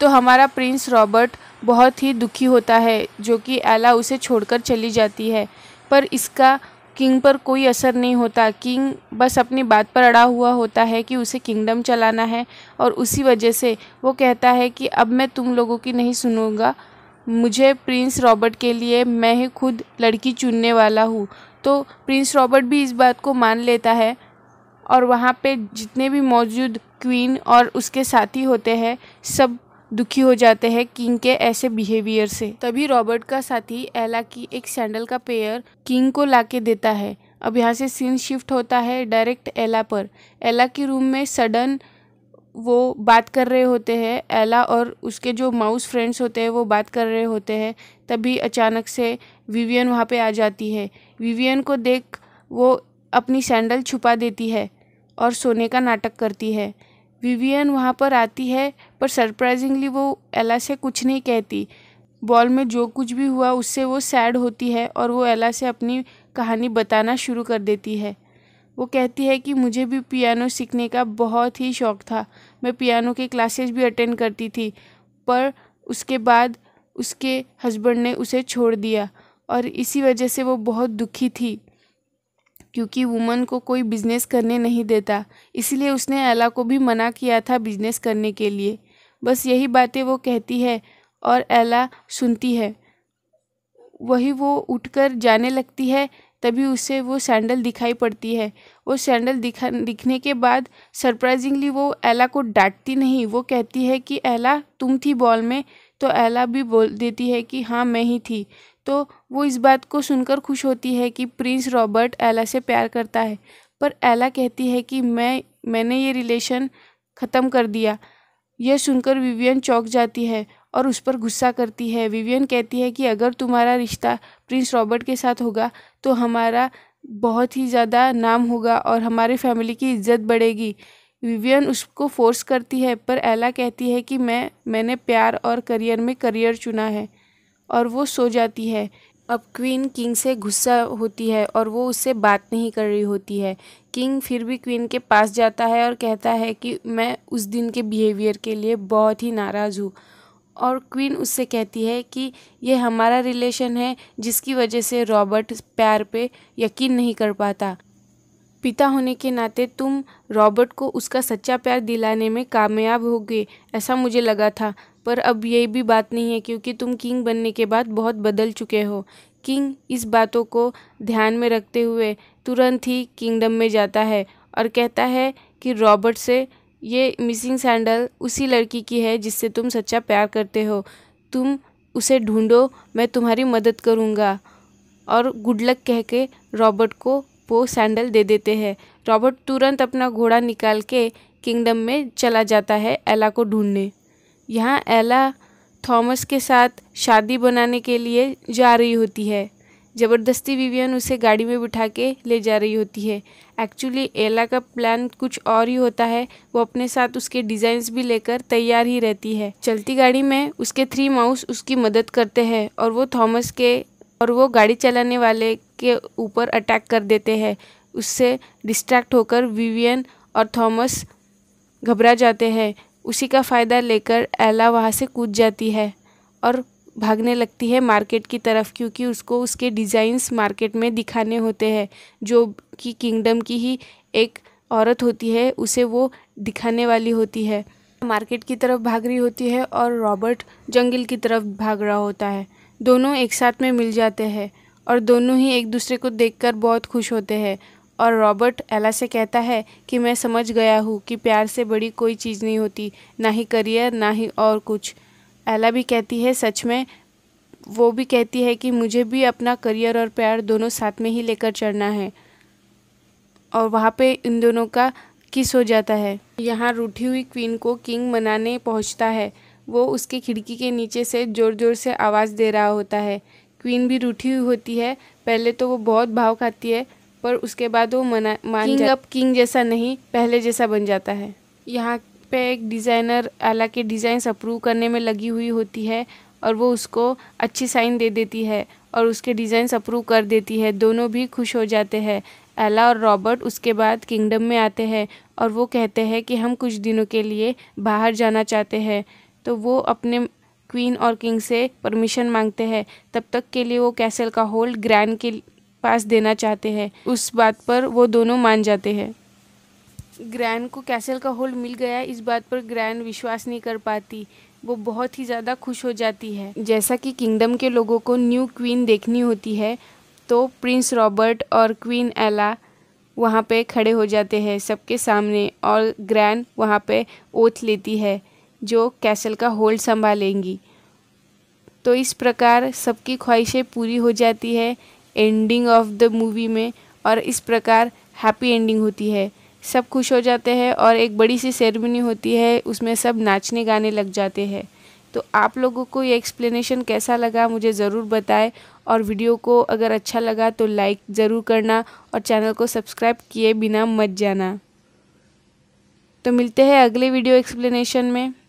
तो हमारा Prince Robert बहुत ही दुखी होता है जो कि एला उसे छोड़कर चली जाती है पर इसका किंग पर कोई असर नहीं होता किंग बस अपनी बात पर अड़ा हुआ होता है कि उसे किंगडम चलाना है और उसी वजह से वो कहता है कि अब मैं तुम लोगों की नहीं सुनूंगा मुझे प्रिंस रॉबर्ट के लिए मैं ही खुद लड़की चुनने वाला हूँ तो प्रिंस रॉबर्ट भी इस बात को मान लेता है और वहाँ पे जितने भी मौजूद क्वीन और उसके साथी होते हैं सब दुखी हो जाते हैं किंग के ऐसे बिहेवियर से तभी रॉबर्ट का साथी एला की एक सैंडल का पेयर किंग को लाके देता है अब यहाँ से सीन शिफ्ट होता है डायरेक्ट एला पर एला की रूम में सडन वो बात कर रहे होते हैं एला और उसके जो माउस फ्रेंड्स होते हैं वो बात कर रहे होते हैं तभी अचानक से विवियन वहाँ पे आ जाती है विवियन को देख वो अपनी सैंडल छुपा देती है और सोने का नाटक करती है विवियन वहाँ पर आती है पर सरप्राइजिंगली वो एला से कुछ नहीं कहती बॉल में जो कुछ भी हुआ उससे वो सैड होती है और वो एला से अपनी कहानी बताना शुरू कर देती है वो कहती है कि मुझे भी पियानो सीखने का बहुत ही शौक़ था मैं पियानो के क्लासेस भी अटेंड करती थी पर उसके बाद उसके हस्बैंड ने उसे छोड़ दिया और इसी वजह से वो बहुत दुखी थी क्योंकि वुमन को कोई बिजनेस करने नहीं देता इसलिए उसने एला को भी मना किया था बिजनेस करने के लिए बस यही बातें वो कहती है और एला सुनती है वही वो उठकर जाने लगती है तभी उसे वो सैंडल दिखाई पड़ती है वो सैंडल दिखा दिखने के बाद सरप्राइजिंगली वो एला को डांटती नहीं वो कहती है कि एला तुम थी बॉल में तो एला भी बोल देती है कि हाँ मैं ही थी तो वो इस बात को सुनकर खुश होती है कि प्रिंस रॉबर्ट एला से प्यार करता है पर एला कहती है कि मैं मैंने ये रिलेशन ख़त्म कर दिया यह सुनकर विवियन चौंक जाती है और उस पर गुस्सा करती है विवियन कहती है कि अगर तुम्हारा रिश्ता प्रिंस रॉबर्ट के साथ होगा तो हमारा बहुत ही ज़्यादा नाम होगा और हमारी फैमिली की इज्जत बढ़ेगी विवियन उसको फोर्स करती है पर एला कहती है कि मैं मैंने प्यार और करियर में करियर चुना है और वो सो जाती है अब क्वीन किंग से गुस्सा होती है और वो उससे बात नहीं कर रही होती है किंग फिर भी क्वीन के पास जाता है और कहता है कि मैं उस दिन के बिहेवियर के लिए बहुत ही नाराज़ हूँ और क्वीन उससे कहती है कि यह हमारा रिलेशन है जिसकी वजह से रॉबर्ट प्यार पे यकीन नहीं कर पाता पिता होने के नाते तुम रॉबर्ट को उसका सच्चा प्यार दिलाने में कामयाब होगे ऐसा मुझे लगा था पर अब ये भी बात नहीं है क्योंकि तुम किंग बनने के बाद बहुत बदल चुके हो किंग इस बातों को ध्यान में रखते हुए तुरंत ही किंगडम में जाता है और कहता है कि रॉबर्ट से ये मिसिंग सैंडल उसी लड़की की है जिससे तुम सच्चा प्यार करते हो तुम उसे ढूंढो मैं तुम्हारी मदद करूँगा और गुड लक कह के रॉबर्ट को वो सैंडल दे देते हैं रॉबर्ट तुरंत अपना घोड़ा निकाल के किंगडम में चला जाता है एला को ढूंढने यहाँ एला थॉमस के साथ शादी बनाने के लिए जा रही होती है ज़बरदस्ती विवियन उसे गाड़ी में बिठा के ले जा रही होती है एक्चुअली एला का प्लान कुछ और ही होता है वो अपने साथ उसके डिज़ाइंस भी लेकर तैयार ही रहती है चलती गाड़ी में उसके थ्री माउस उसकी मदद करते हैं और वो थॉमस के और वो गाड़ी चलाने वाले के ऊपर अटैक कर देते हैं उससे डिस्ट्रैक्ट होकर विवियन और थॉमस घबरा जाते हैं उसी का फ़ायदा लेकर एला वहाँ से कूद जाती है और भागने लगती है मार्केट की तरफ क्योंकि उसको उसके डिज़ाइंस मार्केट में दिखाने होते हैं जो कि किंगडम की ही एक औरत होती है उसे वो दिखाने वाली होती है मार्केट की तरफ भाग रही होती है और रॉबर्ट जंगल की तरफ भाग रहा होता है दोनों एक साथ में मिल जाते हैं और दोनों ही एक दूसरे को देखकर बहुत खुश होते हैं और रॉबर्ट एला से कहता है कि मैं समझ गया हूँ कि प्यार से बड़ी कोई चीज़ नहीं होती ना ही करियर ना ही और कुछ एला भी कहती है सच में वो भी कहती है कि मुझे भी अपना करियर और प्यार दोनों साथ में ही लेकर चढ़ना है और वहाँ पे इन दोनों का किस हो जाता है यहाँ रूठी हुई क्वीन को किंग मनाने पहुँचता है वो उसके खिड़की के नीचे से ज़ोर ज़ोर से आवाज़ दे रहा होता है क्वीन भी रूठी हुई होती है पहले तो वो बहुत भाव खाती है पर उसके बाद वो मना मान किंग अब किंग जैसा नहीं पहले जैसा बन जाता है यहाँ पे एक डिज़ाइनर आला के डिज़ाइंस अप्रूव करने में लगी हुई होती है और वो उसको अच्छी साइन दे देती है और उसके डिज़ाइंस अप्रूव कर देती है दोनों भी खुश हो जाते हैं एला और रॉबर्ट उसके बाद किंगडम में आते हैं और वो कहते हैं कि हम कुछ दिनों के लिए बाहर जाना चाहते हैं तो वो अपने क्वीन और किंग से परमिशन मांगते हैं तब तक के लिए वो कैसल का होल्ड ग्रैंड के पास देना चाहते हैं उस बात पर वो दोनों मान जाते हैं ग्रैन को कैसल का होल्ड मिल गया इस बात पर ग्रैन विश्वास नहीं कर पाती वो बहुत ही ज़्यादा खुश हो जाती है जैसा कि किंगडम के लोगों को न्यू क्वीन देखनी होती है तो प्रिंस रॉबर्ट और क्वीन एला वहाँ पे खड़े हो जाते हैं सबके सामने और ग्रैन वहाँ पे ओथ लेती है जो कैसल का होल्ड संभालेंगी तो इस प्रकार सबकी ख्वाहिशें पूरी हो जाती है एंडिंग ऑफ द मूवी में और इस प्रकार हैप्पी एंडिंग होती है सब खुश हो जाते हैं और एक बड़ी सी सेरेमनी होती है उसमें सब नाचने गाने लग जाते हैं तो आप लोगों को ये एक्सप्लेनेशन कैसा लगा मुझे ज़रूर बताएं और वीडियो को अगर अच्छा लगा तो लाइक ज़रूर करना और चैनल को सब्सक्राइब किए बिना मत जाना तो मिलते हैं अगले वीडियो एक्सप्लेनेशन में